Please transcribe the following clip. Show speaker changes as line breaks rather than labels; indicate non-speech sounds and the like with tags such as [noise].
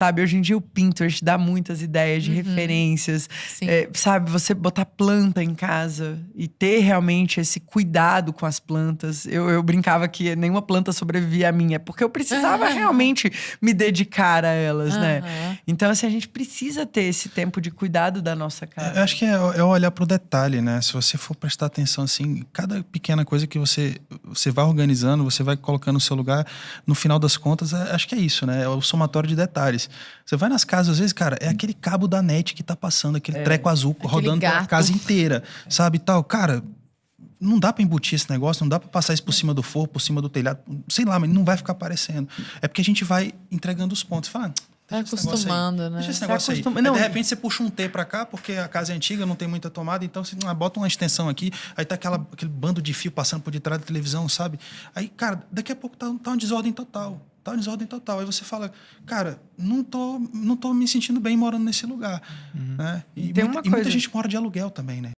Sabe, hoje em dia o Pinterest dá muitas ideias de uhum. referências. É, sabe, você botar planta em casa e ter realmente esse cuidado com as plantas. Eu, eu brincava que nenhuma planta sobrevivia à minha, é porque eu precisava uhum. [laughs] realmente me dedicar a elas, uhum. né? Então, assim, a gente precisa ter esse tempo de cuidado da nossa é, casa.
Eu acho que é, é olhar para o detalhe, né? Se você for prestar atenção, assim, cada pequena coisa que você, você vai organizando, você vai colocando no seu lugar, no final das contas, é, acho que é isso, né? É o somatório de detalhes. Você vai nas casas, às vezes, cara, é aquele cabo da net que tá passando, aquele é, treco azul rodando gato. a casa inteira, é. sabe? Tal, cara, não dá para embutir esse negócio, não dá para passar isso por é. cima do forro, por cima do telhado, sei lá, mas não vai ficar aparecendo. É porque a gente vai entregando os pontos. Fala, Tá acostumando, né? Deixa esse tá negócio tá acostum... aí. Não, aí, de repente você puxa um T para cá, porque a casa é antiga, não tem muita tomada, então você ah, bota uma extensão aqui, aí tá aquela, aquele bando de fio passando por detrás da televisão, sabe? Aí, cara, daqui a pouco tá, tá uma desordem total. Tá uma desordem total. Aí você fala, cara, não tô, não tô me sentindo bem morando nesse lugar. Uhum. Né? E, tem muita, uma coisa... e muita gente mora de aluguel também, né?